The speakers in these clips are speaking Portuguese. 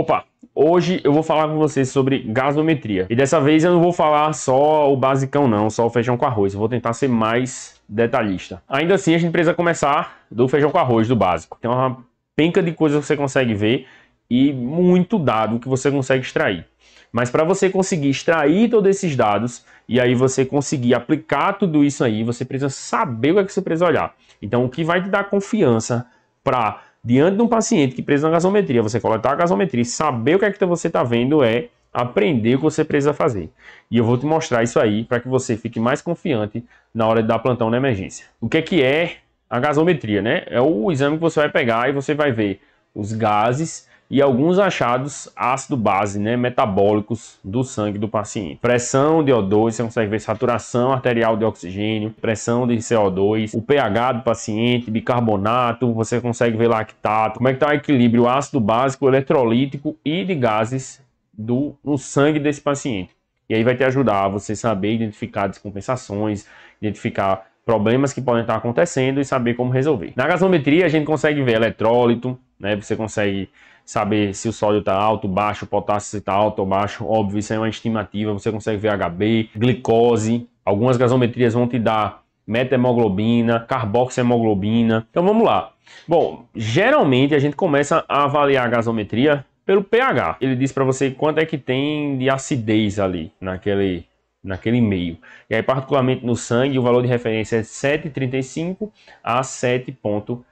Opa, hoje eu vou falar com vocês sobre gasometria. E dessa vez eu não vou falar só o basicão não, só o feijão com arroz. Eu vou tentar ser mais detalhista. Ainda assim, a gente precisa começar do feijão com arroz, do básico. Tem uma penca de coisas que você consegue ver e muito dado que você consegue extrair. Mas para você conseguir extrair todos esses dados e aí você conseguir aplicar tudo isso aí, você precisa saber o que, é que você precisa olhar. Então, o que vai te dar confiança para diante de um paciente que precisa da gasometria, você coletar a gasometria, saber o que é que você está vendo é aprender o que você precisa fazer. E eu vou te mostrar isso aí para que você fique mais confiante na hora de dar plantão na emergência. O que é que é a gasometria, né? É o exame que você vai pegar e você vai ver os gases e alguns achados ácido-base, né, metabólicos do sangue do paciente. Pressão de O2, você consegue ver saturação arterial de oxigênio, pressão de CO2, o pH do paciente, bicarbonato, você consegue ver lactato, como é que está o equilíbrio ácido básico, eletrolítico e de gases do, no sangue desse paciente. E aí vai te ajudar a você saber identificar descompensações, identificar problemas que podem estar acontecendo e saber como resolver. Na gasometria a gente consegue ver eletrólito, né, você consegue saber se o sódio está alto, baixo, o potássio está alto ou baixo. Óbvio, isso é uma estimativa. Você consegue ver HB, glicose. Algumas gasometrias vão te dar metahemoglobina, carboxiemoglobina. Então vamos lá. Bom, geralmente a gente começa a avaliar a gasometria pelo pH. Ele diz para você quanto é que tem de acidez ali naquele naquele meio. E aí particularmente no sangue, o valor de referência é 7,35 a 7,45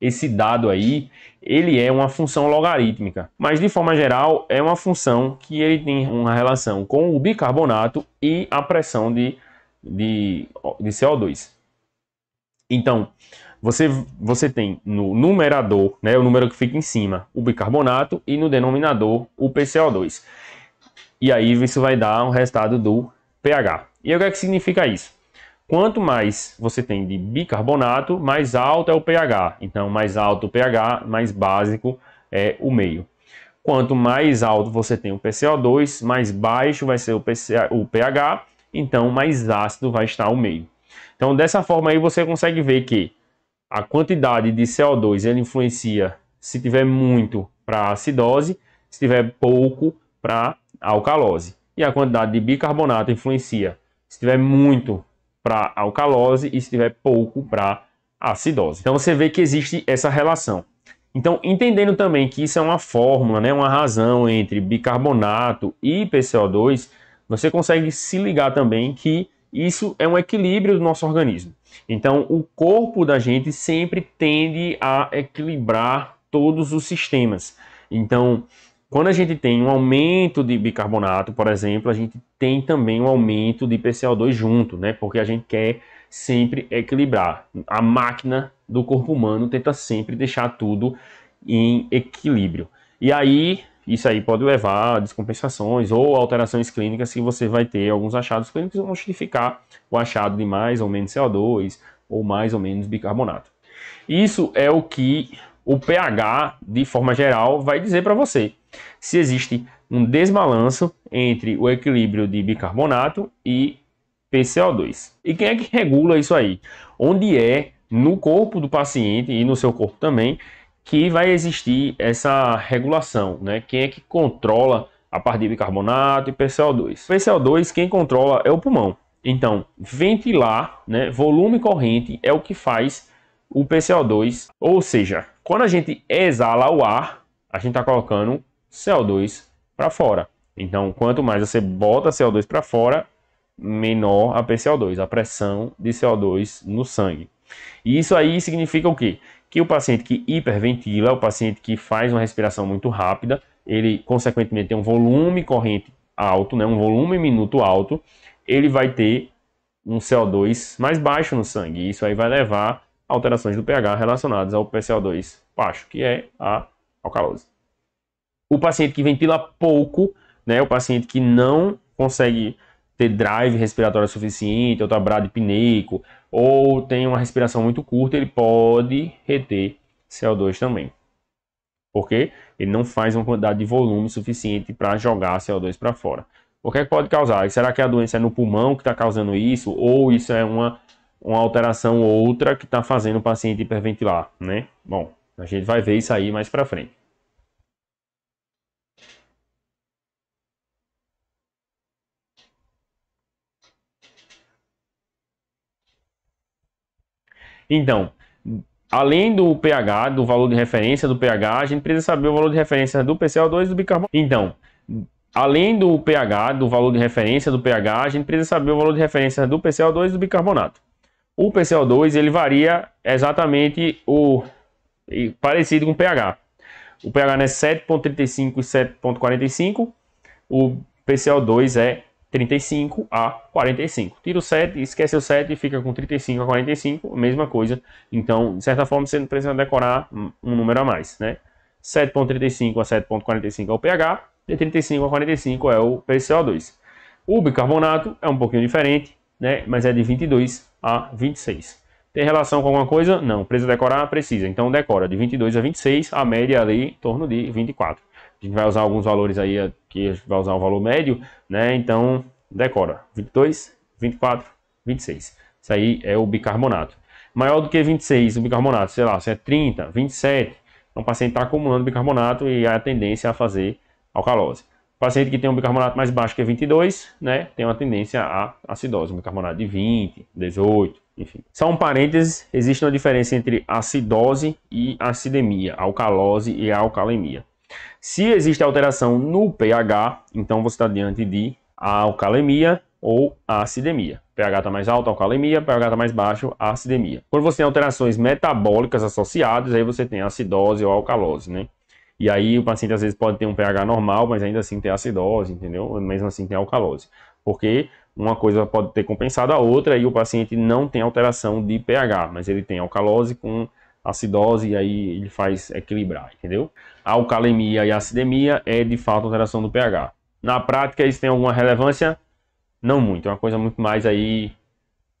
esse dado aí, ele é uma função logarítmica, mas de forma geral é uma função que ele tem uma relação com o bicarbonato e a pressão de, de, de CO2. Então, você, você tem no numerador, né, o número que fica em cima, o bicarbonato e no denominador o PCO2. E aí isso vai dar o um resultado do pH. E o que, é que significa isso? Quanto mais você tem de bicarbonato, mais alto é o pH. Então, mais alto o pH, mais básico é o meio. Quanto mais alto você tem o PCO2, mais baixo vai ser o, PCA, o pH, então mais ácido vai estar o meio. Então, dessa forma aí você consegue ver que a quantidade de CO2 ele influencia se tiver muito para acidose, se tiver pouco para alcalose. E a quantidade de bicarbonato influencia se tiver muito para alcalose e se tiver pouco para acidose. Então você vê que existe essa relação. Então, entendendo também que isso é uma fórmula, né, uma razão entre bicarbonato e PCO2, você consegue se ligar também que isso é um equilíbrio do nosso organismo. Então, o corpo da gente sempre tende a equilibrar todos os sistemas. Então, quando a gente tem um aumento de bicarbonato, por exemplo, a gente tem também um aumento de PCO2 junto, né? Porque a gente quer sempre equilibrar. A máquina do corpo humano tenta sempre deixar tudo em equilíbrio. E aí, isso aí pode levar a descompensações ou alterações clínicas que você vai ter alguns achados clínicos vão justificar o achado de mais ou menos CO2 ou mais ou menos bicarbonato. Isso é o que o pH, de forma geral, vai dizer para você se existe um desbalanço entre o equilíbrio de bicarbonato e PCO2. E quem é que regula isso aí? Onde é no corpo do paciente e no seu corpo também que vai existir essa regulação, né? Quem é que controla a parte de bicarbonato e PCO2? PCO2 quem controla é o pulmão. Então, ventilar, né, volume corrente é o que faz o PCO2, ou seja, quando a gente exala o ar, a gente está colocando CO2 para fora. Então, quanto mais você bota CO2 para fora, menor a PCO2, a pressão de CO2 no sangue. E isso aí significa o quê? Que o paciente que hiperventila, o paciente que faz uma respiração muito rápida, ele consequentemente tem um volume corrente alto, né, um volume minuto alto, ele vai ter um CO2 mais baixo no sangue. E isso aí vai levar a alterações do pH relacionadas ao PCO2 baixo, que é a alcalose o paciente que ventila pouco, né, o paciente que não consegue ter drive respiratório suficiente, ou está bradipneico, ou tem uma respiração muito curta, ele pode reter CO2 também. Porque ele não faz uma quantidade de volume suficiente para jogar CO2 para fora. O que, é que pode causar? Será que a doença é no pulmão que está causando isso? Ou isso é uma, uma alteração ou outra que está fazendo o paciente hiperventilar, né? Bom, a gente vai ver isso aí mais para frente. Então, além do pH, do valor de referência do pH, a gente precisa saber o valor de referência do PCO2 e do bicarbonato. Então, além do pH, do valor de referência do pH, a gente precisa saber o valor de referência do PCO2 e do bicarbonato. O PCO2 ele varia exatamente o parecido com o pH. O pH é 7.35 e 7.45. O PCO2 é 35 a 45. Tira o 7, esquece o 7 e fica com 35 a 45, mesma coisa. Então, de certa forma, você não precisa decorar um número a mais, né? 7.35 a 7.45 é o pH, de 35 a 45 é o PCO2. O bicarbonato é um pouquinho diferente, né? Mas é de 22 a 26. Tem relação com alguma coisa? Não. Precisa decorar? Precisa. Então, decora de 22 a 26, a média ali em torno de 24. A gente vai usar alguns valores aí que vai usar o valor médio, né? Então, decora. 22, 24, 26. Isso aí é o bicarbonato. Maior do que 26 o bicarbonato, sei lá, se é 30, 27. Então, o paciente está acumulando bicarbonato e a tendência a fazer alcalose. O paciente que tem um bicarbonato mais baixo que 22, né, tem uma tendência a acidose, um bicarbonato de 20, 18, enfim. Só um parênteses, existe uma diferença entre acidose e acidemia, alcalose e alcalemia. Se existe alteração no pH, então você está diante de alcalemia ou acidemia. pH está mais alto, alcalemia, pH está mais baixo, acidemia. Quando você tem alterações metabólicas associadas, aí você tem acidose ou alcalose, né? E aí o paciente às vezes pode ter um pH normal, mas ainda assim tem acidose, entendeu? Mesmo assim tem alcalose. Porque uma coisa pode ter compensado a outra e o paciente não tem alteração de pH, mas ele tem alcalose com acidose e aí ele faz equilibrar, entendeu? A alcalemia e a acidemia é de fato alteração do pH. Na prática isso tem alguma relevância? Não muito, é uma coisa muito mais aí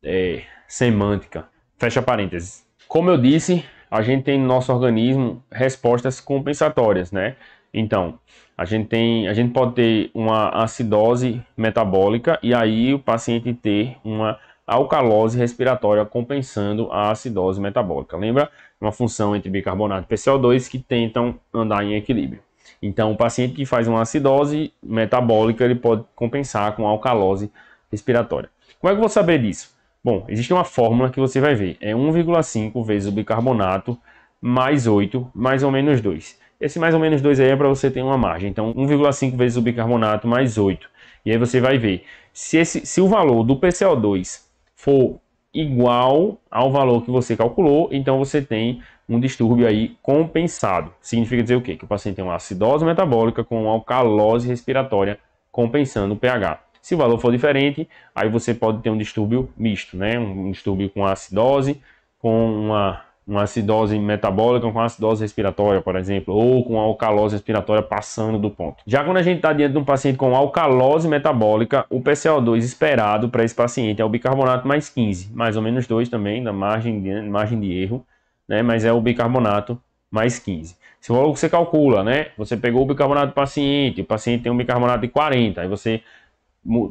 é, semântica. Fecha parênteses. Como eu disse, a gente tem no nosso organismo respostas compensatórias, né? Então, a gente tem, a gente pode ter uma acidose metabólica e aí o paciente ter uma alcalose respiratória compensando a acidose metabólica. Lembra uma função entre bicarbonato e PCO2 que tentam andar em equilíbrio. Então, o paciente que faz uma acidose metabólica, ele pode compensar com alcalose respiratória. Como é que eu vou saber disso? Bom, existe uma fórmula que você vai ver. É 1,5 vezes o bicarbonato mais 8, mais ou menos 2. Esse mais ou menos 2 aí é para você ter uma margem. Então, 1,5 vezes o bicarbonato mais 8. E aí você vai ver. Se, esse, se o valor do PCO2 for igual ao valor que você calculou, então você tem um distúrbio aí compensado. Significa dizer o quê? Que o paciente tem uma acidose metabólica com uma alcalose respiratória compensando o pH. Se o valor for diferente, aí você pode ter um distúrbio misto, né? Um distúrbio com acidose, com uma uma acidose metabólica com acidose respiratória, por exemplo, ou com alcalose respiratória passando do ponto. Já quando a gente está diante de um paciente com alcalose metabólica, o PCO2 esperado para esse paciente é o bicarbonato mais 15, mais ou menos 2 também, na margem de, margem de erro, né? mas é o bicarbonato mais 15. Se for você calcula, né? Você pegou o bicarbonato do paciente, o paciente tem um bicarbonato de 40, aí você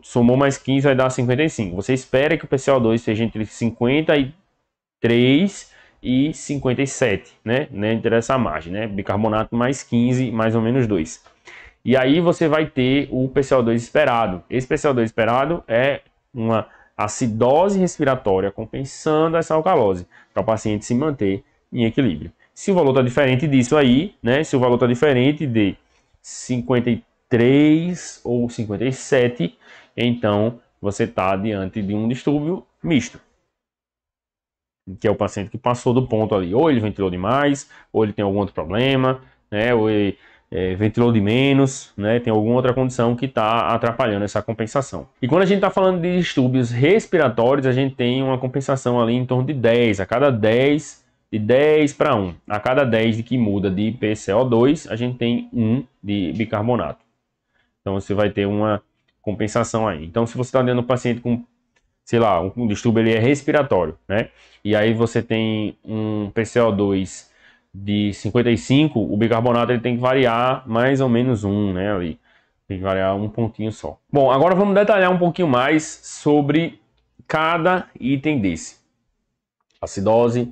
somou mais 15, vai dar 55. Você espera que o PCO2 seja entre 53 e 57, né? Entre né? essa margem, né? Bicarbonato mais 15, mais ou menos 2. E aí você vai ter o PCO2 esperado. Esse PCO2 esperado é uma acidose respiratória compensando essa alcalose, para o paciente se manter em equilíbrio. Se o valor está diferente disso aí, né? Se o valor está diferente de 53 ou 57, então você está diante de um distúrbio misto que é o paciente que passou do ponto ali. Ou ele ventilou demais, ou ele tem algum outro problema, né? Ou ele é, ventilou de menos, né? Tem alguma outra condição que está atrapalhando essa compensação. E quando a gente está falando de distúrbios respiratórios, a gente tem uma compensação ali em torno de 10. A cada 10, de 10 para 1. A cada 10 de que muda de PCO2, a gente tem 1 de bicarbonato. Então você vai ter uma compensação aí. Então, se você está tendo um paciente com sei lá, um distúrbio ele é respiratório, né? E aí você tem um PCO2 de 55, o bicarbonato ele tem que variar mais ou menos um, né, ali. Tem que variar um pontinho só. Bom, agora vamos detalhar um pouquinho mais sobre cada item desse. Acidose,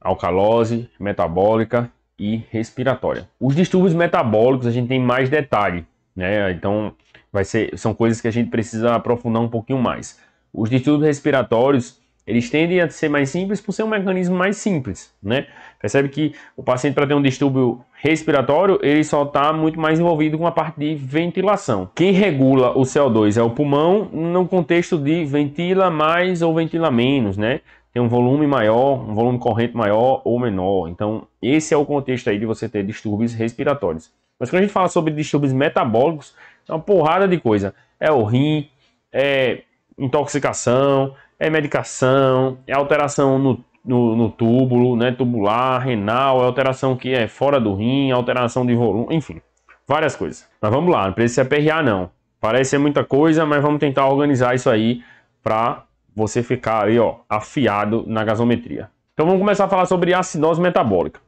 alcalose, metabólica e respiratória. Os distúrbios metabólicos a gente tem mais detalhe, né? Então vai ser, são coisas que a gente precisa aprofundar um pouquinho mais. Os distúrbios respiratórios, eles tendem a ser mais simples por ser um mecanismo mais simples, né? Percebe que o paciente para ter um distúrbio respiratório, ele só está muito mais envolvido com a parte de ventilação. Quem regula o CO2 é o pulmão no contexto de ventila mais ou ventila menos, né? Tem um volume maior, um volume corrente maior ou menor. Então, esse é o contexto aí de você ter distúrbios respiratórios. Mas quando a gente fala sobre distúrbios metabólicos, é uma porrada de coisa. É o rim, é intoxicação, é medicação, é alteração no, no, no túbulo, né, tubular, renal, é alteração que é fora do rim, alteração de volume, enfim, várias coisas. Mas vamos lá, não precisa ser PRA não. Parece ser muita coisa, mas vamos tentar organizar isso aí para você ficar aí, ó, afiado na gasometria. Então vamos começar a falar sobre acidose metabólica.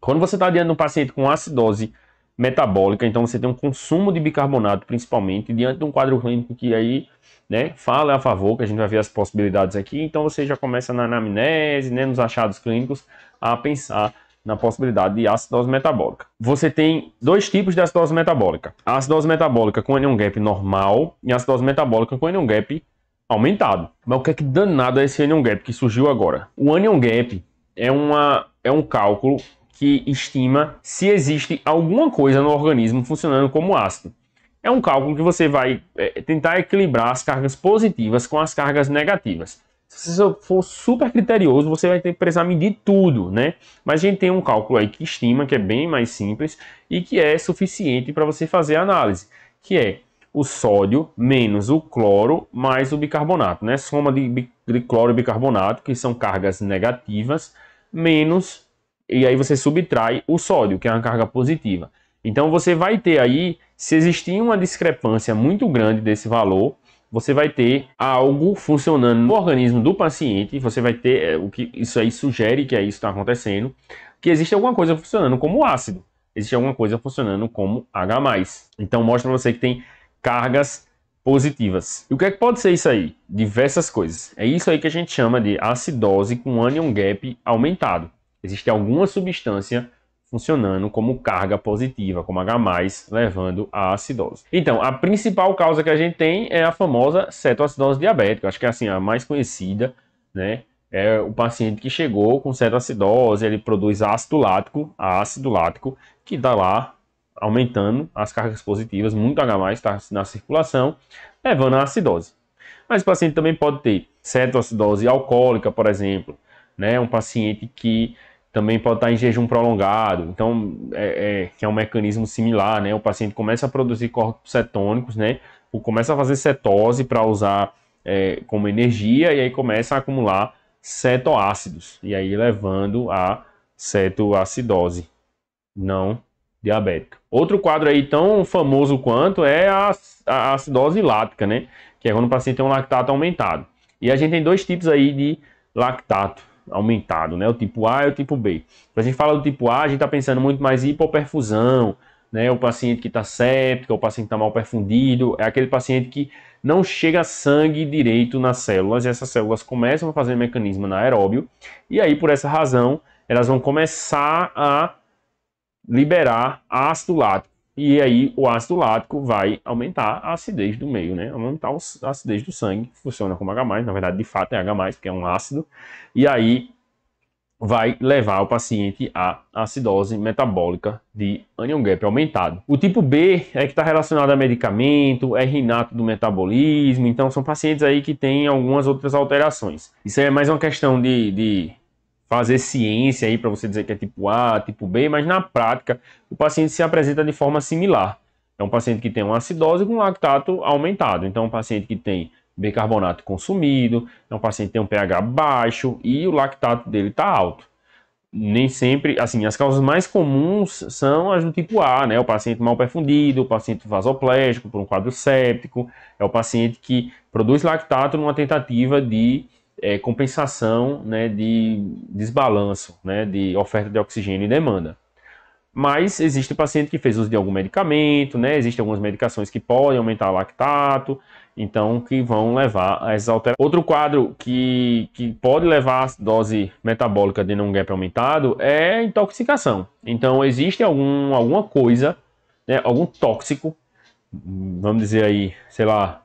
Quando você está diante de um paciente com acidose metabólica, metabólica, então você tem um consumo de bicarbonato, principalmente, diante de um quadro clínico que aí né, fala a favor, que a gente vai ver as possibilidades aqui, então você já começa na anamnese, né, nos achados clínicos, a pensar na possibilidade de acidose metabólica. Você tem dois tipos de acidose metabólica. A acidose metabólica com anion gap normal e a acidose metabólica com anion gap aumentado. Mas o que é que danado é esse anion gap que surgiu agora? O anion gap é, uma, é um cálculo que estima se existe alguma coisa no organismo funcionando como ácido. É um cálculo que você vai é, tentar equilibrar as cargas positivas com as cargas negativas. Se você for super criterioso, você vai ter que precisar medir tudo, né? Mas a gente tem um cálculo aí que estima, que é bem mais simples e que é suficiente para você fazer a análise, que é o sódio menos o cloro mais o bicarbonato, né? Soma de, de cloro e bicarbonato, que são cargas negativas, menos e aí você subtrai o sódio, que é uma carga positiva. Então você vai ter aí, se existir uma discrepância muito grande desse valor, você vai ter algo funcionando no organismo do paciente, você vai ter é, o que isso aí sugere que é isso está acontecendo, que existe alguma coisa funcionando como ácido, existe alguma coisa funcionando como H+. Então mostra você que tem cargas positivas. E o que é que pode ser isso aí? Diversas coisas. É isso aí que a gente chama de acidose com anion gap aumentado. Existe alguma substância funcionando como carga positiva, como H+, levando à acidose. Então, a principal causa que a gente tem é a famosa cetoacidose diabética, acho que é assim, a mais conhecida, né? É o paciente que chegou com cetoacidose, ele produz ácido lático, ácido lático, que dá tá lá aumentando as cargas positivas, muito H+, está na circulação, levando à acidose. Mas o paciente também pode ter cetoacidose alcoólica, por exemplo, né? Um paciente que também pode estar em jejum prolongado, então é, é, que é um mecanismo similar, né? O paciente começa a produzir corpos cetônicos, né? Ou começa a fazer cetose para usar é, como energia e aí começa a acumular cetoácidos e aí levando a cetoacidose não diabética. Outro quadro aí tão famoso quanto é a, a acidose lática, né? Que é quando o paciente tem um lactato aumentado. E a gente tem dois tipos aí de lactato aumentado, né? O tipo A e o tipo B. Quando a gente fala do tipo A, a gente está pensando muito mais em hipoperfusão, né? O paciente que está séptico, o paciente que está mal perfundido, é aquele paciente que não chega sangue direito nas células, e essas células começam a fazer mecanismo mecanismo anaeróbio, e aí, por essa razão, elas vão começar a liberar ácido lático e aí o ácido lático vai aumentar a acidez do meio, né? Aumentar a acidez do sangue, funciona como H+, na verdade de fato é H+, porque é um ácido. E aí vai levar o paciente à acidose metabólica de anion gap aumentado. O tipo B é que está relacionado a medicamento, é rinato do metabolismo, então são pacientes aí que têm algumas outras alterações. Isso aí é mais uma questão de, de fazer ciência aí para você dizer que é tipo A, tipo B, mas na prática o paciente se apresenta de forma similar. É um paciente que tem uma acidose com lactato aumentado. Então, é um paciente que tem bicarbonato consumido, é um paciente que tem um pH baixo e o lactato dele está alto. Nem sempre, assim, as causas mais comuns são as do tipo A, né? O paciente mal perfundido, o paciente vasoplégico por um quadro séptico, é o paciente que produz lactato numa tentativa de é, compensação né, de desbalanço né, de oferta de oxigênio e demanda. Mas existe paciente que fez uso de algum medicamento, né, existem algumas medicações que podem aumentar o lactato, então que vão levar a essas alterações. Outro quadro que, que pode levar a dose metabólica de não gap aumentado é intoxicação. Então existe algum, alguma coisa, né, algum tóxico, vamos dizer aí, sei lá,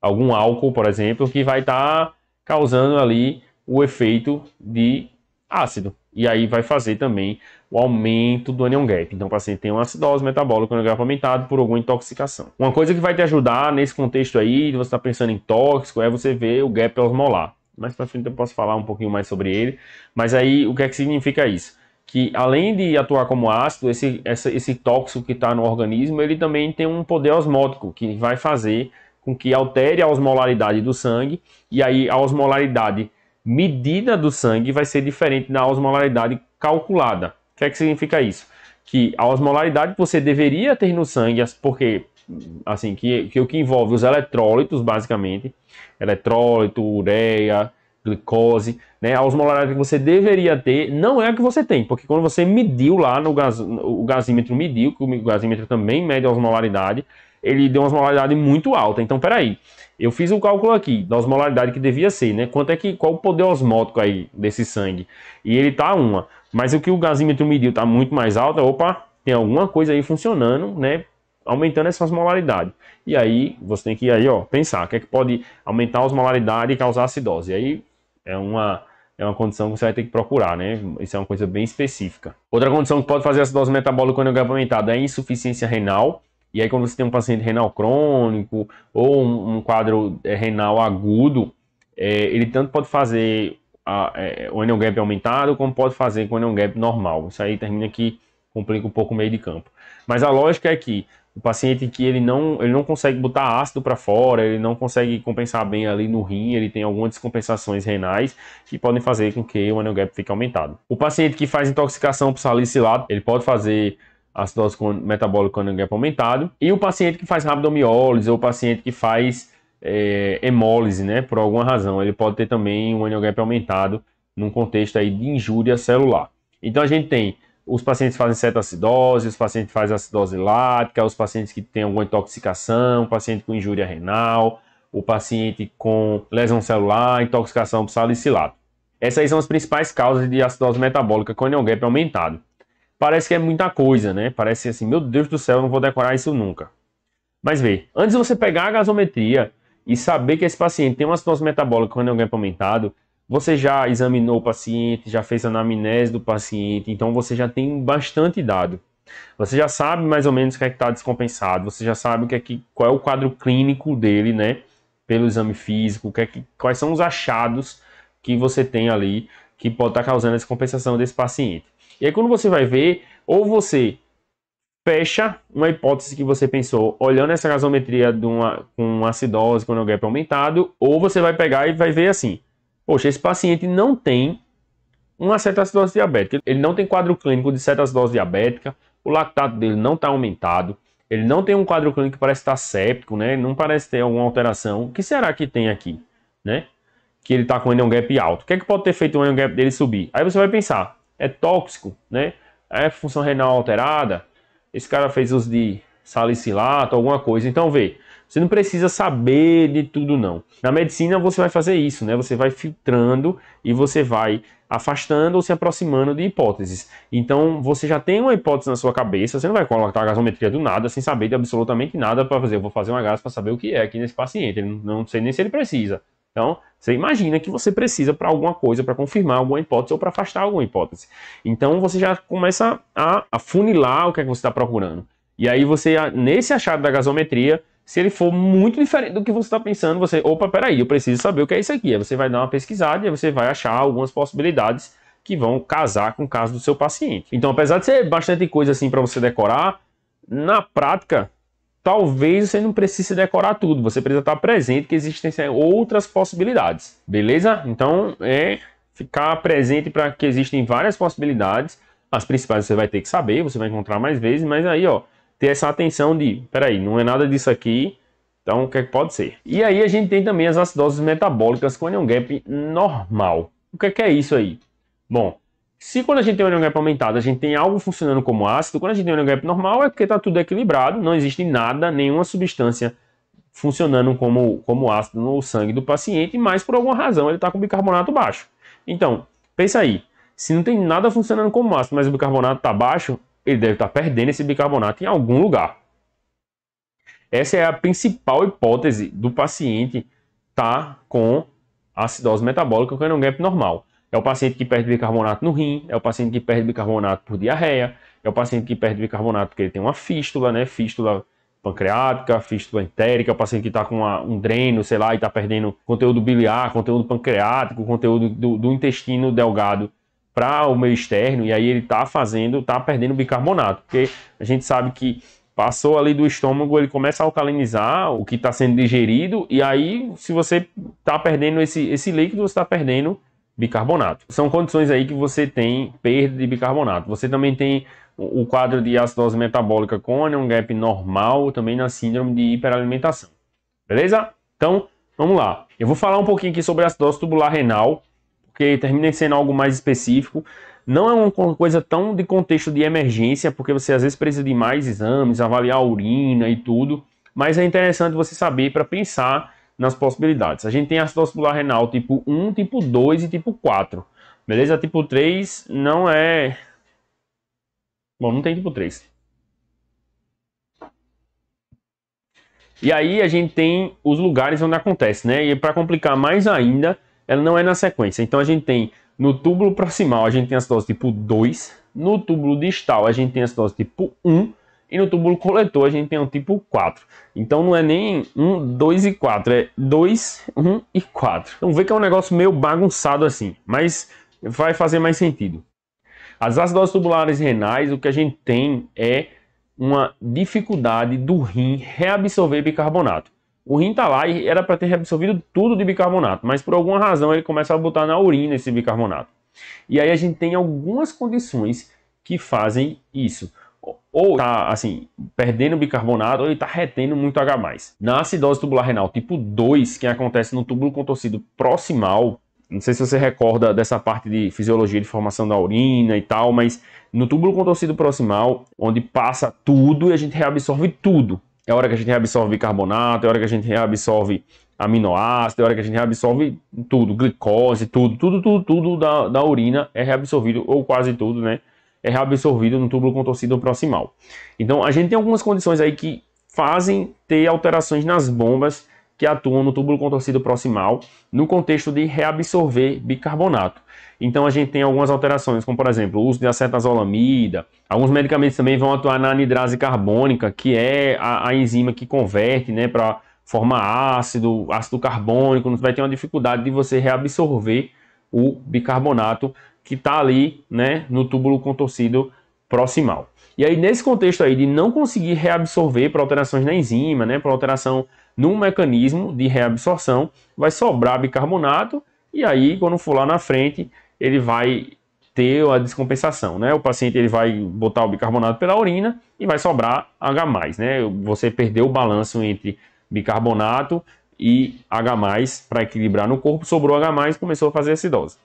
algum álcool, por exemplo, que vai estar... Tá causando ali o efeito de ácido. E aí vai fazer também o aumento do anion gap. Então o paciente tem uma acidose metabólica, um anion gap aumentado por alguma intoxicação. Uma coisa que vai te ajudar nesse contexto aí, de você estar tá pensando em tóxico, é você ver o gap osmolar. Mais para frente eu posso falar um pouquinho mais sobre ele. Mas aí o que é que significa isso? que além de atuar como ácido, esse, essa, esse tóxico que está no organismo, ele também tem um poder osmótico que vai fazer com que altere a osmolaridade do sangue, e aí a osmolaridade medida do sangue vai ser diferente da osmolaridade calculada. O que é que significa isso? Que a osmolaridade que você deveria ter no sangue, porque assim, que, que o que envolve os eletrólitos, basicamente, eletrólito, ureia, glicose, né? A osmolaridade que você deveria ter não é a que você tem, porque quando você mediu lá no gas, o gasímetro mediu, que o gasímetro também mede a osmolaridade, ele deu uma osmolaridade muito alta. Então, peraí, eu fiz o um cálculo aqui da osmolaridade que devia ser, né? Quanto é que, qual o poder osmótico aí desse sangue? E ele tá uma. Mas o que o gasímetro mediu tá muito mais alto, opa, tem alguma coisa aí funcionando, né? Aumentando essa osmolaridade. E aí, você tem que aí, ó, pensar, o que é que pode aumentar a osmolaridade e causar acidose? E aí, é uma é uma condição que você vai ter que procurar, né? Isso é uma coisa bem específica. Outra condição que pode fazer acidose metabólica quando é aumentada é insuficiência renal. E aí, quando você tem um paciente renal crônico ou um, um quadro é, renal agudo, é, ele tanto pode fazer a, é, o anion gap aumentado, como pode fazer com o anion gap normal. Isso aí termina que complica um pouco o meio de campo. Mas a lógica é que o paciente que ele não, ele não consegue botar ácido para fora, ele não consegue compensar bem ali no rim, ele tem algumas descompensações renais que podem fazer com que o anion gap fique aumentado. O paciente que faz intoxicação por salicilato, ele pode fazer acidose metabólica crônica gap é aumentado, e o paciente que faz rabdomiólise ou o paciente que faz é, hemólise, né, por alguma razão, ele pode ter também um gap aumentado num contexto aí de injúria celular. Então a gente tem os pacientes que fazem cetoacidose, os pacientes que fazem acidose lática, os pacientes que têm alguma intoxicação, o paciente com injúria renal, o paciente com lesão celular, intoxicação por salicilato. Essas aí são as principais causas de acidose metabólica com gap é aumentado parece que é muita coisa, né? Parece assim, meu Deus do céu, eu não vou decorar isso nunca. Mas vê, antes de você pegar a gasometria e saber que esse paciente tem uma acidose metabólica com anel é aumentado, você já examinou o paciente, já fez a anamnese do paciente, então você já tem bastante dado. Você já sabe mais ou menos o que é que está descompensado, você já sabe o que é que, qual é o quadro clínico dele, né? Pelo exame físico, o que é que, quais são os achados que você tem ali que pode estar tá causando a descompensação desse paciente. E aí quando você vai ver, ou você fecha uma hipótese que você pensou olhando essa gasometria de uma, com acidose, com o gap é aumentado, ou você vai pegar e vai ver assim, poxa, esse paciente não tem uma certa acidose diabética, ele não tem quadro clínico de certa acidose diabética, o lactato dele não está aumentado, ele não tem um quadro clínico que parece estar tá séptico, né? Não parece ter alguma alteração. O que será que tem aqui, né? Que ele está com o gap alto. O que é que pode ter feito o gap dele subir? Aí você vai pensar, é tóxico, né? É função renal alterada, esse cara fez uso de salicilato, alguma coisa. Então vê, você não precisa saber de tudo não. Na medicina você vai fazer isso, né? Você vai filtrando e você vai afastando ou se aproximando de hipóteses. Então você já tem uma hipótese na sua cabeça, você não vai colocar a gasometria do nada sem saber de absolutamente nada para fazer. Eu vou fazer uma gás para saber o que é aqui nesse paciente, não sei nem se ele precisa. Então, você imagina que você precisa para alguma coisa, para confirmar alguma hipótese ou para afastar alguma hipótese. Então, você já começa a, a funilar o que é que você está procurando. E aí, você, nesse achado da gasometria, se ele for muito diferente do que você está pensando, você, opa, peraí, eu preciso saber o que é isso aqui. Aí você vai dar uma pesquisada e aí você vai achar algumas possibilidades que vão casar com o caso do seu paciente. Então, apesar de ser bastante coisa assim para você decorar, na prática talvez você não precise decorar tudo, você precisa estar presente que existem né, outras possibilidades, beleza? Então é ficar presente para que existem várias possibilidades, as principais você vai ter que saber, você vai encontrar mais vezes, mas aí ó, ter essa atenção de, peraí, não é nada disso aqui, então o que, é que pode ser? E aí a gente tem também as acidoses metabólicas com é anion gap normal. O que é, que é isso aí? Bom, se quando a gente tem um gap aumentado, a gente tem algo funcionando como ácido, quando a gente tem um gap normal é porque está tudo equilibrado, não existe nada, nenhuma substância funcionando como, como ácido no sangue do paciente, mas por alguma razão ele está com bicarbonato baixo. Então, pensa aí, se não tem nada funcionando como ácido, mas o bicarbonato está baixo, ele deve estar tá perdendo esse bicarbonato em algum lugar. Essa é a principal hipótese do paciente estar tá com acidose metabólica com gap normal. É o paciente que perde bicarbonato no rim, é o paciente que perde bicarbonato por diarreia, é o paciente que perde bicarbonato porque ele tem uma fístula, né? Fístula pancreática, fístula entérica, é o paciente que está com uma, um dreno, sei lá, e está perdendo conteúdo biliar, conteúdo pancreático, conteúdo do, do intestino delgado para o meio externo, e aí ele está fazendo, está perdendo bicarbonato, porque a gente sabe que passou ali do estômago, ele começa a alcalinizar o que está sendo digerido, e aí se você está perdendo esse, esse líquido, você está perdendo bicarbonato. São condições aí que você tem perda de bicarbonato. Você também tem o quadro de acidose metabólica com um gap normal, também na síndrome de hiperalimentação. Beleza? Então, vamos lá. Eu vou falar um pouquinho aqui sobre acidose tubular renal, porque termina sendo algo mais específico. Não é uma coisa tão de contexto de emergência, porque você às vezes precisa de mais exames, avaliar a urina e tudo, mas é interessante você saber para pensar nas possibilidades. A gente tem acidose pulmonar renal tipo 1, tipo 2 e tipo 4. Beleza? Tipo 3 não é. Bom, não tem tipo 3. E aí a gente tem os lugares onde acontece, né? E para complicar mais ainda, ela não é na sequência. Então a gente tem no túbulo proximal a gente tem acidose tipo 2, no túbulo distal a gente tem acidose tipo 1 e no túbulo coletor a gente tem um tipo 4. Então não é nem 1, 2 e 4, é 2, 1 e 4. Então vê que é um negócio meio bagunçado assim, mas vai fazer mais sentido. As acidoses tubulares renais, o que a gente tem é uma dificuldade do rim reabsorver bicarbonato. O rim está lá e era para ter reabsorvido tudo de bicarbonato, mas por alguma razão ele começa a botar na urina esse bicarbonato. E aí a gente tem algumas condições que fazem isso ou está assim, perdendo bicarbonato ou ele está retendo muito H+. Na acidose tubular renal tipo 2, que acontece no túbulo contorcido proximal, não sei se você recorda dessa parte de fisiologia de formação da urina e tal, mas no túbulo contorcido proximal, onde passa tudo e a gente reabsorve tudo. É hora que a gente reabsorve bicarbonato, é hora que a gente reabsorve aminoácido, é hora que a gente reabsorve tudo, glicose, tudo, tudo, tudo, tudo da, da urina é reabsorvido, ou quase tudo, né? é reabsorvido no túbulo contorcido proximal. Então a gente tem algumas condições aí que fazem ter alterações nas bombas que atuam no túbulo contorcido proximal no contexto de reabsorver bicarbonato. Então a gente tem algumas alterações, como por exemplo, o uso de acetazolamida, alguns medicamentos também vão atuar na anidrase carbônica, que é a, a enzima que converte né, para formar ácido, ácido carbônico, vai ter uma dificuldade de você reabsorver o bicarbonato que está ali né, no túbulo contorcido proximal. E aí, nesse contexto aí de não conseguir reabsorver para alterações na enzima, né, para alteração num mecanismo de reabsorção, vai sobrar bicarbonato e aí, quando for lá na frente, ele vai ter a descompensação, né? O paciente ele vai botar o bicarbonato pela urina e vai sobrar H+, né? Você perdeu o balanço entre bicarbonato e H+, para equilibrar no corpo, sobrou H+, começou a fazer acidose.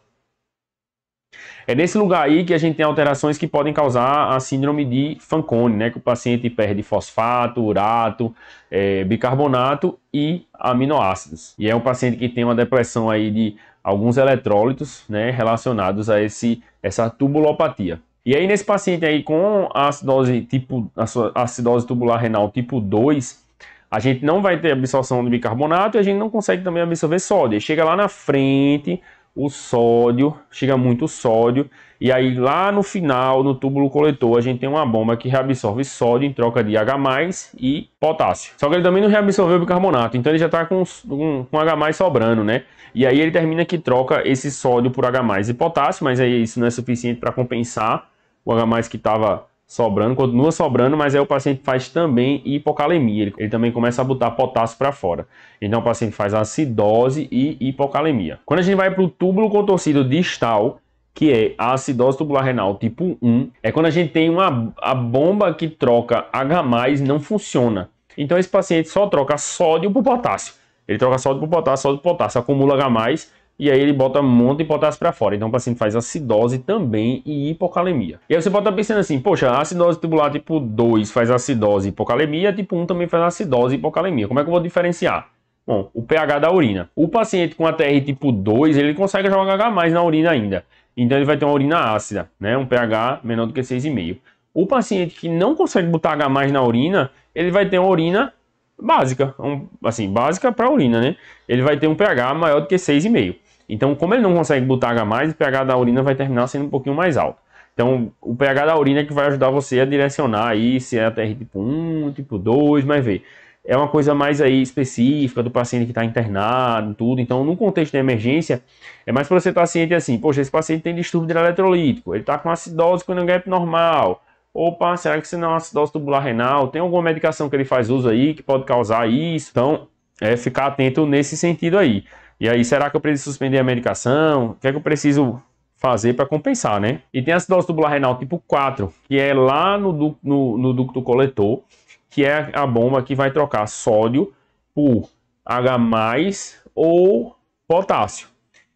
É nesse lugar aí que a gente tem alterações que podem causar a síndrome de Fanconi, né? Que o paciente perde fosfato, urato, é, bicarbonato e aminoácidos. E é um paciente que tem uma depressão aí de alguns eletrólitos, né? Relacionados a esse, essa tubulopatia. E aí nesse paciente aí com acidose, tipo, acidose tubular renal tipo 2, a gente não vai ter absorção de bicarbonato e a gente não consegue também absorver sódio. Chega lá na frente o sódio, chega muito sódio, e aí lá no final, no túbulo coletor, a gente tem uma bomba que reabsorve sódio em troca de H+, e potássio. Só que ele também não reabsorveu o bicarbonato, então ele já está com, um com H+, sobrando, né? E aí ele termina que troca esse sódio por H+, e potássio, mas aí isso não é suficiente para compensar o H+, que estava sobrando, continua sobrando, mas aí o paciente faz também hipocalemia, ele, ele também começa a botar potássio para fora. Então o paciente faz acidose e hipocalemia. Quando a gente vai para o túbulo contorcido distal, que é a acidose tubular renal tipo 1, é quando a gente tem uma a bomba que troca H+, não funciona. Então esse paciente só troca sódio por potássio. Ele troca sódio por potássio, sódio por potássio, acumula H+, e aí ele bota um monte de potássio para fora. Então o paciente faz acidose também e hipocalemia. E aí você pode estar pensando assim, poxa, acidose tubular tipo 2 faz acidose e hipocalemia, tipo 1 também faz acidose e hipocalemia. Como é que eu vou diferenciar? Bom, o pH da urina. O paciente com ATR tipo 2, ele consegue jogar H mais na urina ainda. Então ele vai ter uma urina ácida, né? Um pH menor do que 6,5. O paciente que não consegue botar H mais na urina, ele vai ter uma urina básica, um, assim, básica para urina, né? Ele vai ter um pH maior do que 6,5. Então, como ele não consegue botar H+, mais, o pH da urina vai terminar sendo um pouquinho mais alto. Então, o pH da urina é que vai ajudar você a direcionar aí se é até tipo 1, tipo 2, mas vê. É uma coisa mais aí específica do paciente que está internado, tudo. Então, no contexto de emergência, é mais para você estar tá ciente assim, poxa, esse paciente tem distúrbio eletrolítico, ele está com acidose com o normal, Opa, será que isso não é uma acidose tubular renal? Tem alguma medicação que ele faz uso aí que pode causar isso? Então, é ficar atento nesse sentido aí. E aí, será que eu preciso suspender a medicação? O que é que eu preciso fazer para compensar, né? E tem a acidose tubular renal tipo 4, que é lá no, no, no ducto coletor, que é a bomba que vai trocar sódio por H+, ou potássio.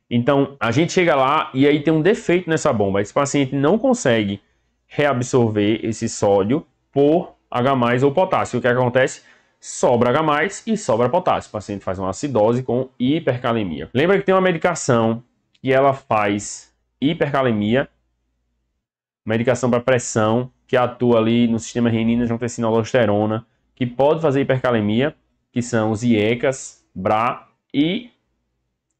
Então, a gente chega lá e aí tem um defeito nessa bomba. Esse paciente não consegue reabsorver esse sódio por H+, ou potássio. O que acontece? Sobra H+, e sobra potássio. O paciente faz uma acidose com hipercalemia. Lembra que tem uma medicação que ela faz hipercalemia, medicação para pressão, que atua ali no sistema renina angiotensina aldosterona, que pode fazer hipercalemia, que são os IECAS, BRA e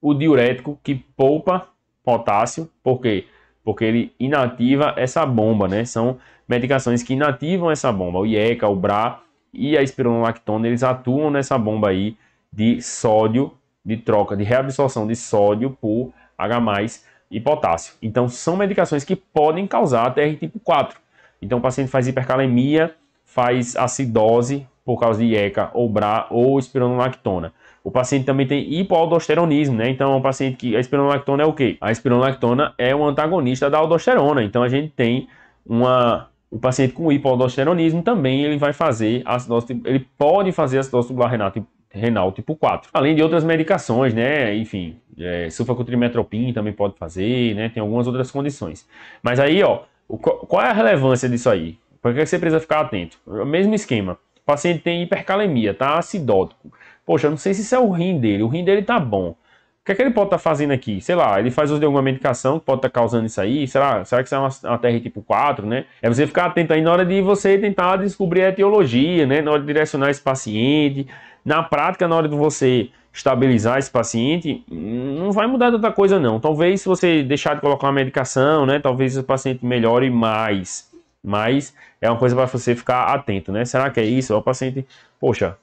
o diurético que poupa potássio, quê? porque ele inativa essa bomba, né? São medicações que inativam essa bomba. O IECA, o BRA e a espironolactona, eles atuam nessa bomba aí de sódio, de troca, de reabsorção de sódio por H+, e potássio. Então, são medicações que podem causar TR tipo 4. Então, o paciente faz hipercalemia, faz acidose por causa de IECA ou BRA ou espironolactona. O paciente também tem hipoaldosteronismo, né? Então, é um paciente que a espironolactona é o quê? A espironolactona é um antagonista da aldosterona. Então, a gente tem uma o paciente com hipoaldosteronismo também ele vai fazer acidose, ele pode fazer acidose tubular renal, renal tipo 4. Tipo Além de outras medicações, né? Enfim, é, sulfacutrimethoprim também pode fazer, né? Tem algumas outras condições. Mas aí, ó, o, qual é a relevância disso aí? Por que você precisa ficar atento? É o mesmo esquema. O paciente tem hipercalemia, tá acidótico. Poxa, não sei se isso é o rim dele. O rim dele tá bom. O que é que ele pode estar tá fazendo aqui? Sei lá, ele faz uso de alguma medicação que pode estar tá causando isso aí? Será, será que isso é uma, uma TR tipo 4, né? É você ficar atento aí na hora de você tentar descobrir a etiologia, né? Na hora de direcionar esse paciente. Na prática, na hora de você estabilizar esse paciente, não vai mudar tanta coisa não. Talvez se você deixar de colocar uma medicação, né? Talvez o paciente melhore mais. Mas é uma coisa para você ficar atento, né? Será que é isso? É o paciente, poxa,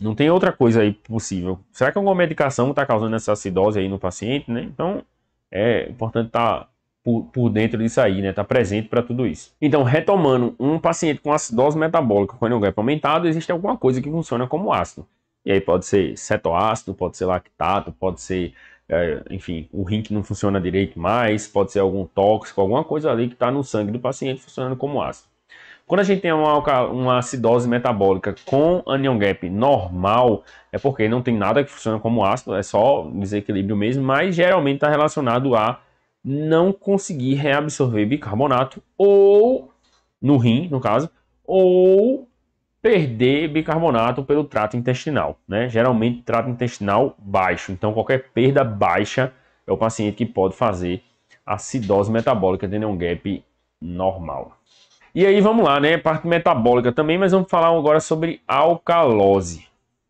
não tem outra coisa aí possível. Será que alguma medicação está causando essa acidose aí no paciente, né? Então, é importante estar tá por, por, dentro disso aí, né? Tá presente para tudo isso. Então, retomando, um paciente com acidose metabólica com anel aumentado, existe alguma coisa que funciona como ácido. E aí pode ser cetoácido, pode ser lactato, pode ser, é, enfim, o rim que não funciona direito mais, pode ser algum tóxico, alguma coisa ali que está no sangue do paciente funcionando como ácido. Quando a gente tem uma, uma acidose metabólica com anion gap normal, é porque não tem nada que funciona como ácido, é só desequilíbrio mesmo, mas geralmente está relacionado a não conseguir reabsorver bicarbonato ou no rim, no caso, ou perder bicarbonato pelo trato intestinal, né? Geralmente trato intestinal baixo, então qualquer perda baixa é o paciente que pode fazer acidose metabólica de anion gap normal. E aí vamos lá, né? Parte metabólica também, mas vamos falar agora sobre alcalose.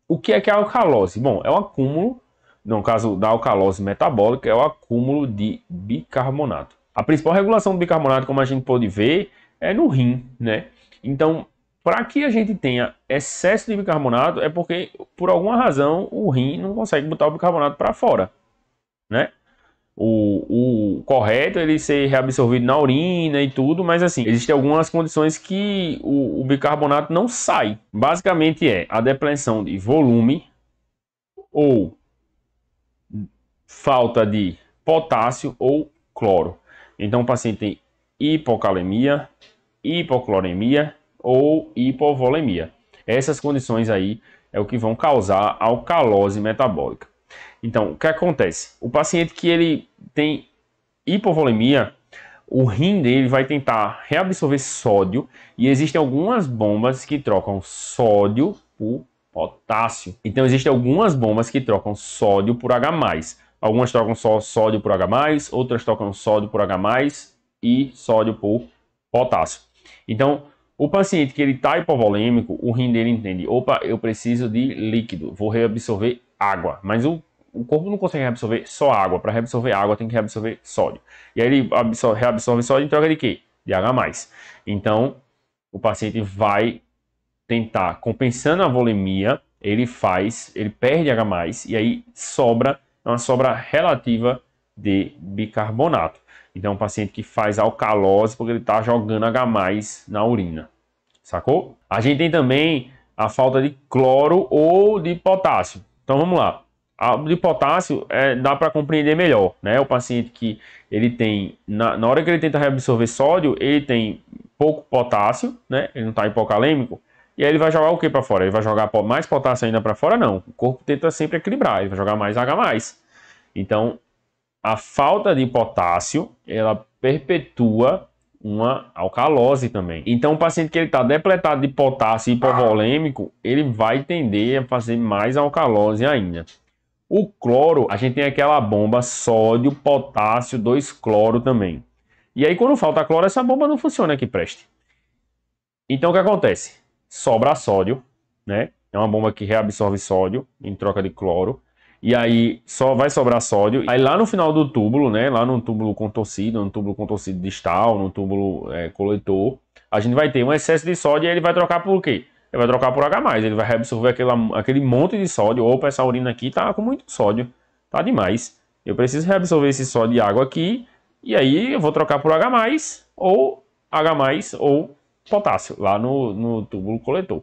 O que é que é alcalose? Bom, é o um acúmulo, no caso da alcalose metabólica, é o um acúmulo de bicarbonato. A principal regulação do bicarbonato, como a gente pode ver, é no rim, né? Então, para que a gente tenha excesso de bicarbonato, é porque por alguma razão o rim não consegue botar o bicarbonato para fora, né? o, o, correto é ele ser reabsorvido na urina e tudo, mas assim, existem algumas condições que o, o bicarbonato não sai. Basicamente é a depressão de volume ou falta de potássio ou cloro. Então o paciente tem hipocalemia, hipocloremia ou hipovolemia. Essas condições aí é o que vão causar alcalose metabólica. Então, o que acontece? O paciente que ele tem hipovolemia, o rim dele vai tentar reabsorver sódio e existem algumas bombas que trocam sódio por potássio. Então existem algumas bombas que trocam sódio por H+. Algumas trocam só sódio por H+, outras trocam sódio por H+, e sódio por potássio. Então, o paciente que ele está hipovolêmico, o rim dele entende, opa, eu preciso de líquido, vou reabsorver água. Mas o o corpo não consegue absorver só água. Para absorver água, tem que absorver sódio. E aí ele absorve, reabsorve sódio em troca de quê? De H+. Então, o paciente vai tentar, compensando a volemia, ele faz, ele perde H+, e aí sobra, é uma sobra relativa de bicarbonato. Então, um paciente que faz alcalose porque ele está jogando H+, na urina. Sacou? A gente tem também a falta de cloro ou de potássio. Então, vamos lá. A de potássio é, dá para compreender melhor, né? O paciente que ele tem, na, na hora que ele tenta reabsorver sódio, ele tem pouco potássio, né? Ele não está hipocalêmico. E aí ele vai jogar o que para fora? Ele vai jogar mais potássio ainda para fora? Não. O corpo tenta sempre equilibrar, ele vai jogar mais H+. Então, a falta de potássio, ela perpetua uma alcalose também. Então, o paciente que ele está depletado de potássio hipovolêmico, ele vai tender a fazer mais alcalose ainda. O cloro, a gente tem aquela bomba sódio, potássio, 2 cloro também. E aí quando falta cloro, essa bomba não funciona aqui preste. Então o que acontece? Sobra sódio, né? É uma bomba que reabsorve sódio em troca de cloro. E aí só vai sobrar sódio. Aí lá no final do túbulo, né? Lá no túbulo contorcido, no túbulo contorcido distal, no túbulo é, coletor, a gente vai ter um excesso de sódio e ele vai trocar por quê? ele vai trocar por H+, ele vai reabsorver aquele, aquele monte de sódio. Opa, essa urina aqui tá com muito sódio, tá demais. Eu preciso reabsorver esse sódio e água aqui, e aí eu vou trocar por H+, ou H+, ou potássio, lá no, no túbulo coletor.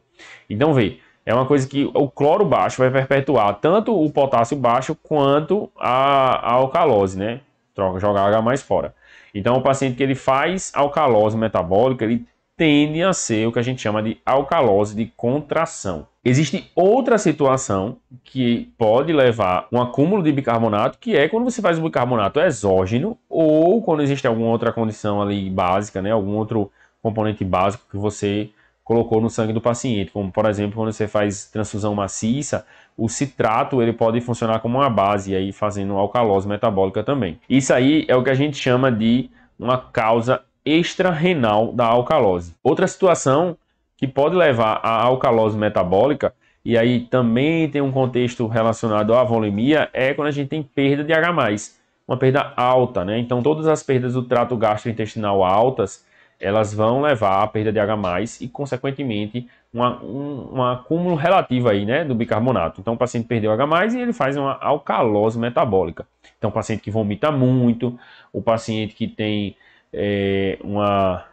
Então, vê, é uma coisa que o cloro baixo vai perpetuar tanto o potássio baixo quanto a, a alcalose, né? Troca, jogar H+, fora. Então, o paciente que ele faz alcalose metabólica, ele tende a ser o que a gente chama de alcalose de contração. Existe outra situação que pode levar um acúmulo de bicarbonato, que é quando você faz o bicarbonato exógeno ou quando existe alguma outra condição ali básica, né, algum outro componente básico que você colocou no sangue do paciente, como por exemplo, quando você faz transfusão maciça, o citrato ele pode funcionar como uma base aí fazendo alcalose metabólica também. Isso aí é o que a gente chama de uma causa extra-renal da alcalose. Outra situação que pode levar à alcalose metabólica, e aí também tem um contexto relacionado à volemia, é quando a gente tem perda de H+, uma perda alta, né? Então todas as perdas do trato gastrointestinal altas, elas vão levar à perda de H+, e consequentemente uma, um, um acúmulo relativo aí, né, do bicarbonato. Então o paciente perdeu H+, e ele faz uma alcalose metabólica. Então o paciente que vomita muito, o paciente que tem é, uma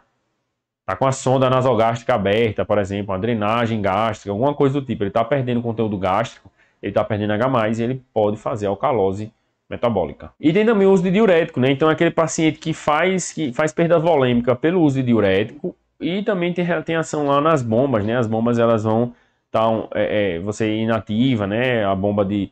tá com a sonda nasogástrica aberta, por exemplo, uma drenagem gástrica, alguma coisa do tipo, ele está perdendo conteúdo gástrico, ele está perdendo H+, e ele pode fazer alcalose metabólica. E tem também o uso de diurético, né? Então é aquele paciente que faz que faz perda volêmica pelo uso de diurético e também tem, tem ação lá nas bombas, né? As bombas elas vão estar tá, é, é, você é inativa, né? A bomba de